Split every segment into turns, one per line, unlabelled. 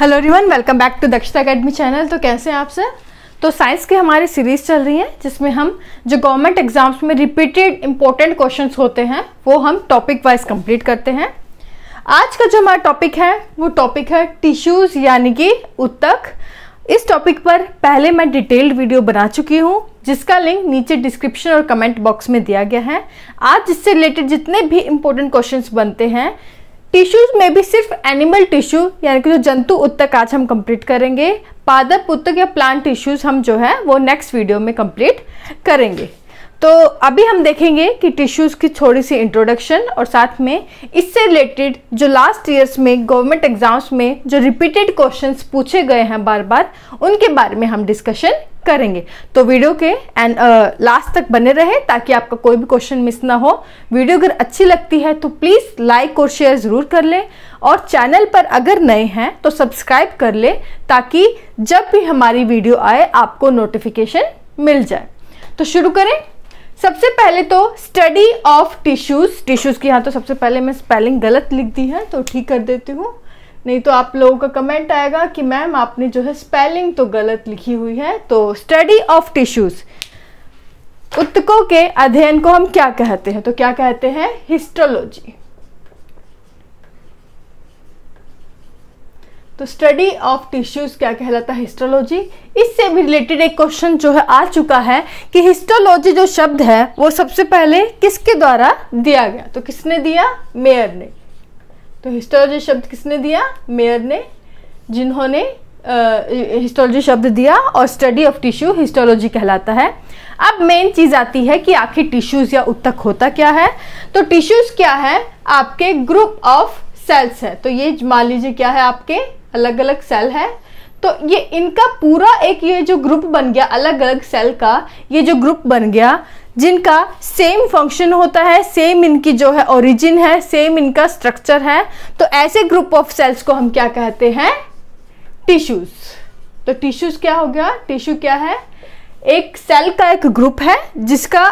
hello रिवन welcome back to Dakshata academy channel तो कैसे हैं आप सर तो साइंस की हमारी सीरीज चल रही है जिसमें हम जो गवर्नमेंट एग्जाम्स में रिपीटेड इंपॉर्टेंट क्वेश्चंस होते हैं वो हम टॉपिक वाइज कंप्लीट करते हैं आज का जो हमारा टॉपिक है वो टॉपिक है टिश्यूज़ यानी कि उत्तक इस टॉपिक पर पहले मैं डिटेल्ड वीडियो बना चुकी हूँ जिसका लिंक नीचे डिस्क्रिप्शन और कमेंट बॉक्स में दिया गया है आज इससे रिलेटेड जितने भी इम्पोर्टेंट क्वेश्चंस बनते हैं टिश्यूज में भी सिर्फ एनिमल टिश्यू यानी कि जो जंतु उत्तक आज हम कंप्लीट करेंगे पादप उत्तक या प्लांट टिश्यूज हम जो है वो नेक्स्ट वीडियो में कंप्लीट करेंगे तो अभी हम देखेंगे कि टिश्यूज़ की थोड़ी सी इंट्रोडक्शन और साथ में इससे रिलेटेड जो लास्ट ईयर्स में गवर्नमेंट एग्जाम्स में जो रिपीटेड क्वेश्चंस पूछे गए हैं बार बार उनके बारे में हम डिस्कशन करेंगे तो वीडियो के एंड लास्ट तक बने रहे ताकि आपका कोई भी क्वेश्चन मिस ना हो वीडियो अगर अच्छी लगती है तो प्लीज़ लाइक और शेयर ज़रूर कर लें और चैनल पर अगर नए हैं तो सब्सक्राइब कर लें ताकि जब भी हमारी वीडियो आए आपको नोटिफिकेशन मिल जाए तो शुरू करें सबसे पहले तो स्टडी ऑफ टिश्यूज़ टिश्यूज़ की यहाँ तो सबसे पहले मैं स्पेलिंग गलत लिख दी है तो ठीक कर देती हूँ नहीं तो आप लोगों का कमेंट आएगा कि मैम आपने जो है स्पेलिंग तो गलत लिखी हुई है तो स्टडी ऑफ टिश्यूज़ उत्तकों के अध्ययन को हम क्या कहते हैं तो क्या कहते हैं हिस्टोलॉजी तो स्टडी ऑफ टिश्यूज क्या कहलाता है हिस्टोलॉजी इससे भी रिलेटेड एक क्वेश्चन जो है आ चुका है कि हिस्टोलॉजी जो शब्द है वो सबसे पहले किसके द्वारा दिया गया तो किसने दिया मेयर ने तो हिस्टोलॉजी शब्द किसने दिया मेयर ने जिन्होंने हिस्टोलॉजी शब्द दिया और स्टडी ऑफ टिश्यू हिस्टोलॉजी कहलाता है अब मेन चीज़ आती है कि आखिर टिश्यूज़ या उत्तक होता क्या है तो टिश्यूज़ क्या है आपके ग्रुप ऑफ सेल्स है तो ये मान लीजिए क्या है आपके अलग अलग सेल है तो ये इनका पूरा एक ये जो ग्रुप बन गया अलग अलग सेल का ये जो ग्रुप बन गया जिनका सेम फंक्शन होता है सेम इनकी जो है ओरिजिन है सेम इनका स्ट्रक्चर है तो ऐसे ग्रुप ऑफ सेल्स को हम क्या कहते हैं टिश्यूज तो टिश्यूज क्या हो गया टिश्यू क्या है एक सेल का एक ग्रुप है जिसका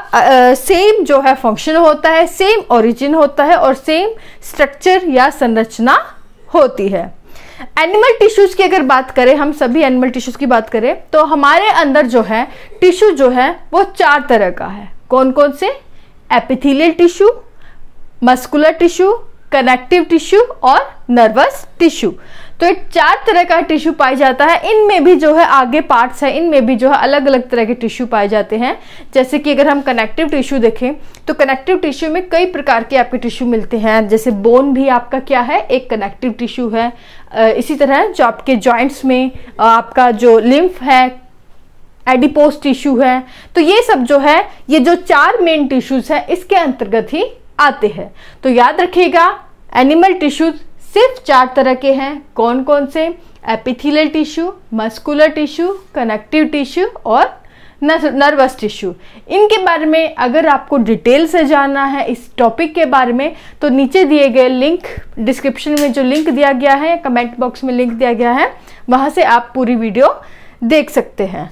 सेम जो है फंक्शन होता है सेम ओरिजिन होता है और सेम स्ट्रक्चर या संरचना होती है एनिमल टिश्यूज की अगर बात करें हम सभी एनिमल टिश्यूज की बात करें तो हमारे अंदर जो है टिश्यू जो है वो चार तरह का है कौन कौन से epithelial tissue muscular tissue connective tissue और नर्वस टिश्यू तो ये चार तरह का टिश्यू पाया जाता है इनमें भी जो है आगे पार्ट्स है इनमें भी जो है अलग अलग तरह के टिश्यू पाए जाते हैं जैसे कि अगर हम कनेक्टिव टिश्यू देखें तो कनेक्टिव टिश्यू में कई प्रकार के आपके टिश्यू मिलते हैं जैसे बोन भी आपका क्या है एक कनेक्टिव टिश्यू है इसी तरह जो आपके जॉइंट्स में आपका जो लिम्फ है एडिपोज टिश्यू है तो ये सब जो है ये जो चार मेन टिश्यूज है इसके अंतर्गत ही आते हैं तो याद रखिएगा एनिमल टिश्यूज सिर्फ चार तरह के हैं कौन कौन से epithelial tissue muscular tissue connective tissue और नर्वस टिश्यू इनके बारे में अगर आपको डिटेल से जानना है इस टॉपिक के बारे में तो नीचे दिए गए लिंक डिस्क्रिप्शन में जो लिंक दिया गया है कमेंट बॉक्स में लिंक दिया गया है वहाँ से आप पूरी वीडियो देख सकते हैं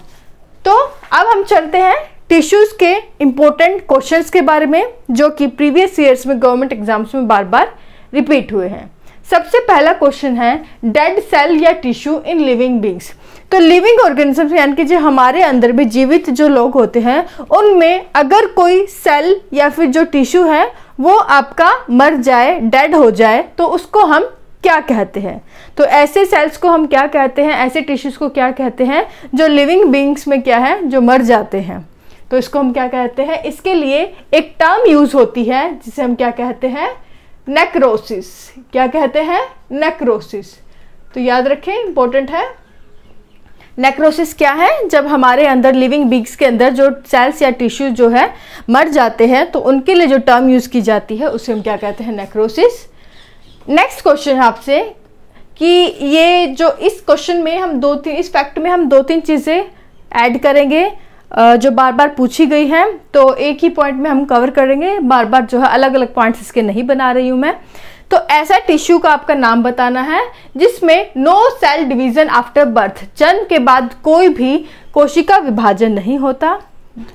तो अब हम चलते हैं टिश्यूज़ के इम्पोर्टेंट क्वेश्चंस के बारे में जो कि प्रीवियस ईयर्स में गवर्नमेंट एग्जाम्स में बार बार रिपीट हुए हैं सबसे पहला क्वेश्चन है डेड सेल या टिश्यू इन लिविंग बींग्स तो लिविंग ऑर्गेनिज्म यानी कि जो हमारे अंदर भी जीवित जो लोग होते हैं उनमें अगर कोई सेल या फिर जो टिश्यू है वो आपका मर जाए डेड हो जाए तो उसको हम क्या कहते हैं तो ऐसे सेल्स को हम क्या कहते हैं ऐसे टिश्यूज़ को क्या कहते हैं जो लिविंग बींग्स में क्या है जो मर जाते हैं तो इसको हम क्या कहते हैं इसके लिए एक टर्म यूज़ होती है जिसे हम क्या कहते हैं नेक्रोसिस क्या कहते हैं नेक्रोसिस तो याद रखें इंपॉर्टेंट है नेक्रोसिस क्या है जब हमारे अंदर लिविंग बींग्स के अंदर जो सेल्स या टिश्यूज जो है मर जाते हैं तो उनके लिए जो टर्म यूज़ की जाती है उसे हम क्या कहते हैं नेक्रोसिस नेक्स्ट क्वेश्चन है आपसे कि ये जो इस क्वेश्चन में हम दो तीन इस फैक्ट में हम दो तीन चीज़ें ऐड करेंगे जो बार बार पूछी गई हैं तो एक ही पॉइंट में हम कवर करेंगे बार बार जो है अलग अलग पॉइंट्स इसके नहीं बना रही हूँ मैं तो ऐसा टिश्यू का आपका नाम बताना है जिसमें no cell division after birth जन्म के बाद कोई भी कोशिका विभाजन नहीं होता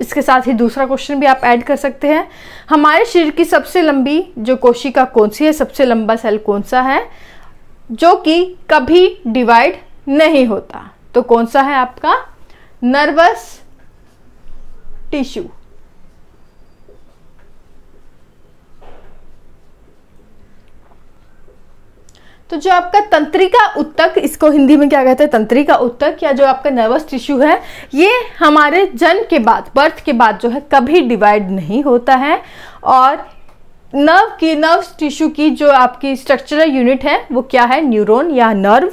इसके साथ ही दूसरा क्वेश्चन भी आप ऐड कर सकते हैं हमारे शरीर की सबसे लंबी जो कोशिका कौन सी है सबसे लंबा सेल कौन सा है जो कि कभी डिवाइड नहीं होता तो कौन सा है आपका नर्वस टिश्यू तो जो आपका तंत्रिका उत्तक इसको हिंदी में क्या कहते हैं तंत्रिका उत्तक या जो आपका नर्वस टिश्यू है ये हमारे जन्म के बाद बर्थ के बाद जो है कभी डिवाइड नहीं होता है और नर्व की नर्व टिश्यू की जो आपकी स्ट्रक्चरल यूनिट है वो क्या है न्यूरोन या नर्व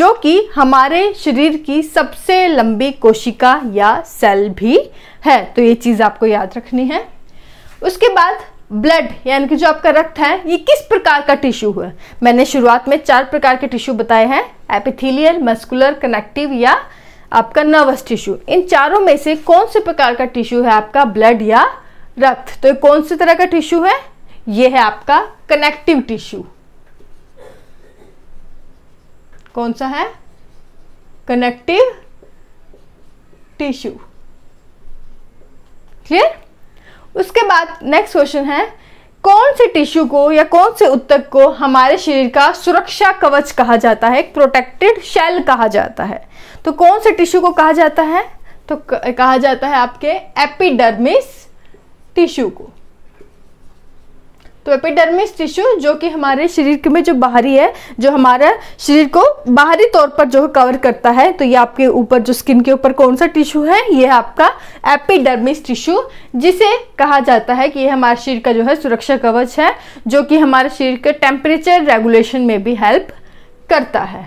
जो कि हमारे शरीर की सबसे लंबी कोशिका या सेल भी है तो ये चीज़ आपको याद रखनी है उसके बाद ब्लड यानी कि जो आपका रक्त है ये किस प्रकार का टिश्यू है मैंने शुरुआत में चार प्रकार के टिश्यू बताए हैं एपिथेलियल मस्कुलर कनेक्टिव या आपका नर्वस टिश्यू इन चारों में से कौन से प्रकार का टिश्यू है आपका ब्लड या रक्त तो ये कौन से तरह का टिश्यू है ये है आपका कनेक्टिव टिश्यू कौन सा है कनेक्टिव टिश्यू क्लियर उसके बाद नेक्स्ट क्वेश्चन है कौन से टिश्यू को या कौन से उत्तक को हमारे शरीर का सुरक्षा कवच कहा जाता है प्रोटेक्टेड शेल कहा जाता है तो कौन से टिश्यू को कहा जाता है तो कहा जाता है आपके एपिडर्मिस टिश्यू को तो एपिडर्मिस टिश्यू जो कि हमारे शरीर में जो बाहरी है जो हमारा शरीर को बाहरी तौर पर जो कवर करता है तो ये आपके ऊपर जो स्किन के ऊपर कौन सा टिश्यू है ये है आपका एपिडर्मिस टिश्यू जिसे कहा जाता है कि ये हमारे शरीर का जो है सुरक्षा कवच है जो कि हमारे शरीर के टेम्परेचर रेगुलेशन में भी हेल्प करता है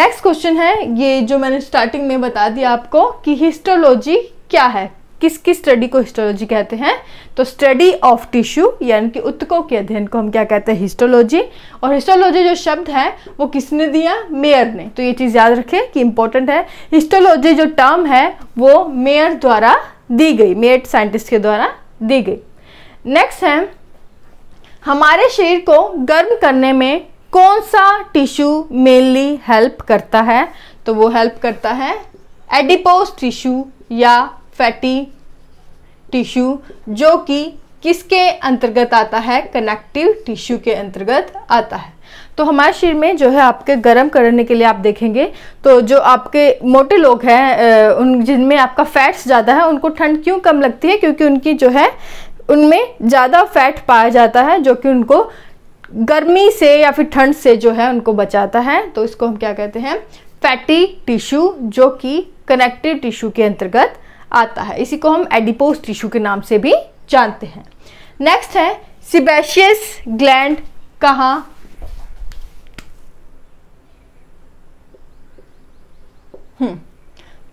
नेक्स्ट क्वेश्चन है ये जो मैंने स्टार्टिंग में बता दिया आपको कि हिस्टोलॉजी क्या है किसकी स्टडी को हिस्टोलॉजी कहते हैं तो स्टडी ऑफ टिश्यू यानी कि उत्तकों के अध्ययन को हम क्या कहते हैं हिस्टोलॉजी और हिस्टोलॉजी जो शब्द है वो किसने दिया मेयर ने तो ये चीज़ याद रखें कि इंपॉर्टेंट है हिस्टोलॉजी जो टर्म है वो मेयर द्वारा दी गई मेयर साइंटिस्ट के द्वारा दी गई नेक्स्ट है हमारे शरीर को गर्म करने में कौन सा टिश्यू मेनली हेल्प करता है तो वो हेल्प करता है एडिपोज टिश्यू या फैटी टिश्यू जो कि किसके अंतर्गत आता है कनेक्टिव टिश्यू के अंतर्गत आता है तो हमारे शरीर में जो है आपके गर्म करने के लिए आप देखेंगे तो जो आपके मोटे लोग हैं उन जिनमें आपका फैट्स ज़्यादा है उनको ठंड क्यों कम लगती है क्योंकि उनकी जो है उनमें ज़्यादा फैट पाया जाता है जो कि उनको गर्मी से या फिर ठंड से जो है उनको बचाता है तो इसको हम क्या कहते हैं फैटी टिश्यू जो कि कनेक्टिव टिश्यू के अंतर्गत आता है इसी को हम एडिपोज टिश्यू के नाम से भी जानते हैं नेक्स्ट है सिबेशियस ग्लैंड कहाँ हम्म,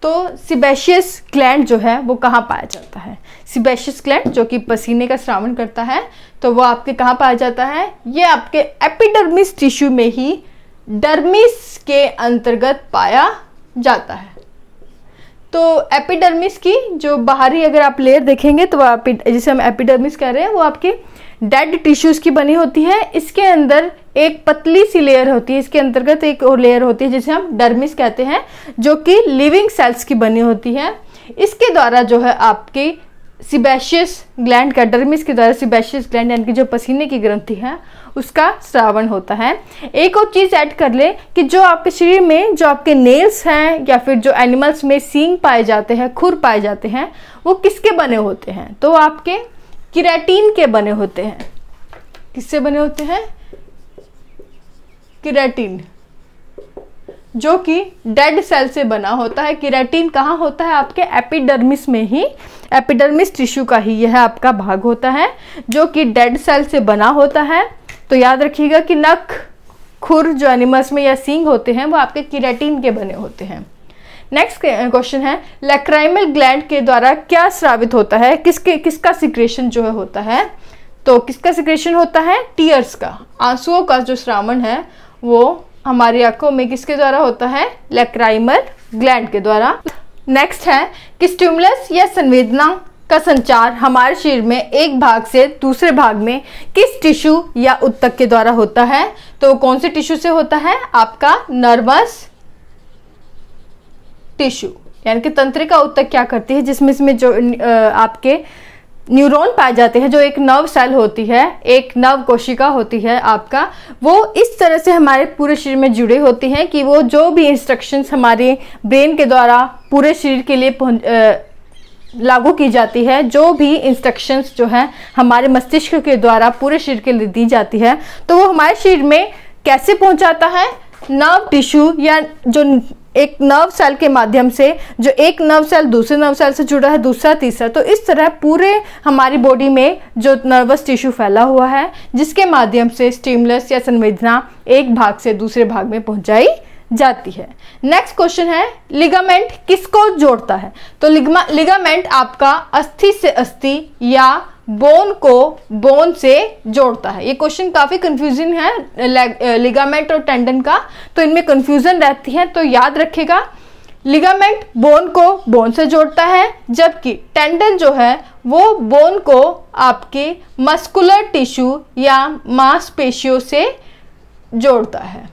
तो सिबेशियस ग्लैंड जो है वो कहाँ पाया जाता है सिबेशियस ग्लैंड जो कि पसीने का श्रावण करता है तो वो आपके कहाँ पाया जाता है ये आपके एपिडर्मिस टिश्यू में ही डर्मिस के अंतर्गत पाया जाता है तो एपिडर्मिस की जो बाहरी अगर आप लेयर देखेंगे तो आप जिसे हम एपिडर्मिस कह रहे हैं वो आपकी डेड टिश्यूज़ की बनी होती है इसके अंदर एक पतली सी लेयर होती है इसके अंतर्गत एक और लेयर होती है जिसे हम डर्मिस कहते हैं जो कि लिविंग सेल्स की बनी होती है इसके द्वारा जो है आपकी सिबैशियस ग्लैंड का डर्मिस के द्वारा सिबैशियस ग्लैंड यानी कि जो पसीने की ग्रंथि है उसका श्रावण होता है एक और चीज़ ऐड कर ले कि जो आपके शरीर में जो आपके नेल्स हैं या फिर जो एनिमल्स में सींग पाए जाते हैं खुर पाए जाते हैं वो किसके बने होते हैं तो आपके किरेटीन के बने होते हैं किससे बने होते हैं किराटीन जो कि डेड सेल से बना होता है किरेटिन कहाँ होता है आपके एपिडर्मिस में ही एपिडर्मिस टिश्यू का ही यह आपका भाग होता है जो कि डेड सेल से बना होता है तो याद रखिएगा कि नख खुर जो एनिमल्स में या सींग होते हैं वो आपके किरेटिन के बने होते हैं नेक्स्ट क्वेश्चन है लेक्राइमल ग्लैंड के द्वारा क्या श्रावित होता है किसके किसका सिक्रेशन जो है होता है तो किसका सिक्रेशन होता है टीयर्स का आंसुओं का जो श्रावण है वो हमारी आंखों में किसके द्वारा होता है लेक्राइमर ग्लैंड के द्वारा नेक्स्ट है कि स्टिमुलस या संवेदना का संचार हमारे शरीर में एक भाग से दूसरे भाग में किस टिश्यू या उत्तक के द्वारा होता है तो कौन से टिश्यू से होता है आपका नर्वस टिश्यू यानी कि तंत्रिका उत्तक क्या करती है जिसमें इसमें जो आपके न्यूरॉन पाए जाते हैं जो एक नर्व सेल होती है एक नर्व कोशिका होती है आपका वो इस तरह से हमारे पूरे शरीर में जुड़े होती हैं कि वो जो भी इंस्ट्रक्शंस हमारे ब्रेन के द्वारा पूरे शरीर के लिए लागू की जाती है जो भी इंस्ट्रक्शंस जो है हमारे मस्तिष्क के द्वारा पूरे शरीर के लिए दी जाती है तो वो हमारे शरीर में कैसे पहुँचाता है नर्व टिश्यू या जो एक नर्व सेल के माध्यम से जो एक नर्व सेल दूसरे नर्व सेल से जुड़ा है दूसरा तीसरा तो इस तरह पूरे हमारी बॉडी में जो नर्वस टिश्यू फैला हुआ है जिसके माध्यम से स्टीमलेस या संवेदना एक भाग से दूसरे भाग में पहुंचाई जाती है नेक्स्ट क्वेश्चन है लिगामेंट किसको जोड़ता है तो लिगामेंट आपका अस्थि से अस्थि या बोन को बोन से जोड़ता है ये क्वेश्चन काफ़ी कंफ्यूजन है लिगामेंट और टेंडन का तो इनमें कंफ्यूजन रहती है तो याद रखेगा लिगामेंट बोन को बोन से जोड़ता है जबकि टेंडन जो है वो बोन को आपके मस्कुलर टिश्यू या मांसपेशियों से जोड़ता है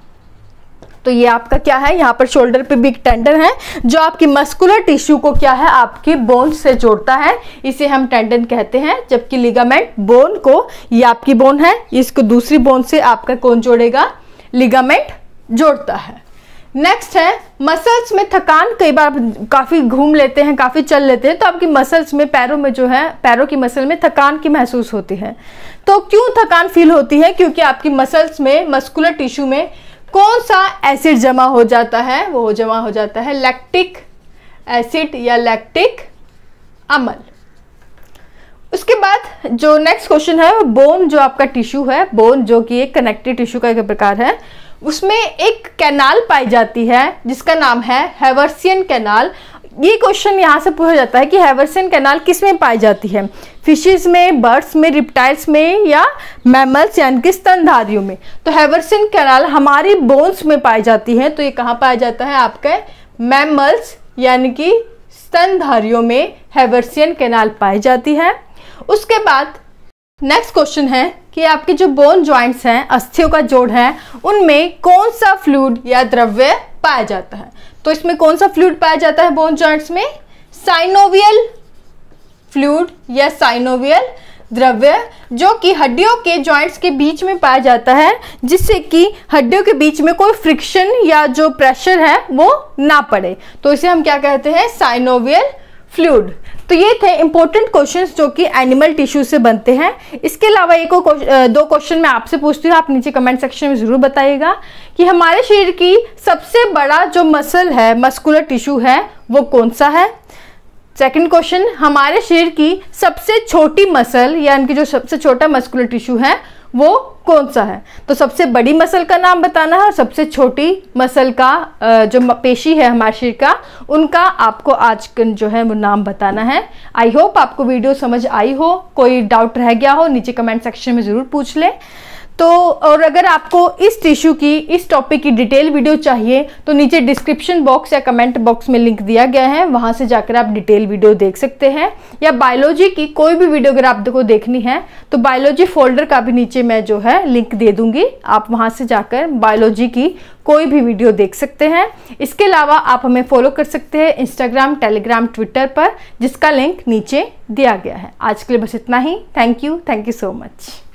तो ये आपका क्या है यहाँ पर शोल्डर पे बिग टेंडन है जो आपकी मस्कुलर टिश्यू को क्या है आपके बोन से जोड़ता है इसे हम टेंडन कहते हैं जबकि लिगामेंट बोन को ये आपकी बोन है इसको दूसरी बोन से आपका कौन जोड़ेगा लिगामेंट जोड़ता है नेक्स्ट है मसल्स में थकान कई बार काफ़ी घूम लेते हैं काफ़ी चल लेते हैं तो आपकी मसल्स में पैरों में जो है पैरों की मसल में थकान की महसूस होती है तो क्यों थकान फील होती है क्योंकि आपकी मसल्स में मस्कुलर टिश्यू में कौन सा एसिड जमा हो जाता है वो जमा हो जाता है लैक्टिक एसिड या लैक्टिक अमल उसके बाद जो नेक्स्ट क्वेश्चन है वो बोन जो आपका टिश्यू है बोन जो कि एक कनेक्टिव टिश्यू का एक प्रकार है उसमें एक कैनाल पाई जाती है जिसका नाम है हेवर्सियन कैनाल ये क्वेश्चन यहाँ से पूछा जाता है कि हैवर्सन कैनाल किस में पाई जाती है फिशेज में बर्ड्स में रिप्टाइल्स में या मैमल्स यानी कि स्तनधारियों में तो हैवर्सन कैनाल हमारी बोन्स में पाई जाती है तो ये कहाँ पाया जाता है आपके मैमल्स यानी कि स्तनधारियों में हैवर्सियन कैनाल पाई जाती है उसके बाद नेक्स्ट क्वेश्चन है कि आपके जो बोन ज्वाइंट्स हैं अस्थियों का जोड़ है उनमें कौन सा फ्लूड या द्रव्य पाया जाता है तो इसमें कौन सा फ्लूड पाया जाता है बोन जॉइंट्स में साइनोवियल फ्लूड या साइनोवियल द्रव्य जो कि हड्डियों के जॉइंट्स के बीच में पाया जाता है जिससे कि हड्डियों के बीच में कोई फ्रिक्शन या जो प्रेशर है वो ना पड़े तो इसे हम क्या कहते हैं साइनोवियल फ्लूड तो ये थे इंपॉर्टेंट क्वेश्चंस जो कि एनिमल टिश्यू से बनते हैं इसके अलावा एक दो क्वेश्चन मैं आपसे पूछती हूँ आप नीचे कमेंट सेक्शन में ज़रूर बताइएगा कि हमारे शरीर की सबसे बड़ा जो मसल है मस्कुलर टिश्यू है वो कौन सा है सेकंड क्वेश्चन हमारे शरीर की सबसे छोटी मसल या इनकी जो सबसे छोटा मस्कुलर टिश्यू है वो कौन सा है तो सबसे बड़ी मसल का नाम बताना है और सबसे छोटी मसल का जो पेशी है हमारे शरीर का उनका आपको आज जो है वो नाम बताना है आई होप आपको वीडियो समझ आई हो कोई डाउट रह गया हो नीचे कमेंट सेक्शन में ज़रूर पूछ लें तो और अगर आपको इस टिश्यू की इस टॉपिक की डिटेल वीडियो चाहिए तो नीचे डिस्क्रिप्शन बॉक्स या कमेंट बॉक्स में लिंक दिया गया है वहाँ से जाकर आप डिटेल वीडियो देख सकते हैं या बायोलॉजी की कोई भी वीडियो अगर आपको देखनी है तो बायोलॉजी फोल्डर का भी नीचे मैं जो है लिंक दे दूंगी आप वहाँ से जाकर बायोलॉजी की कोई भी वीडियो देख सकते हैं इसके अलावा आप हमें फॉलो कर सकते हैं इंस्टाग्राम टेलीग्राम ट्विटर पर जिसका लिंक नीचे दिया गया है आज के लिए बस इतना ही thank you thank you so much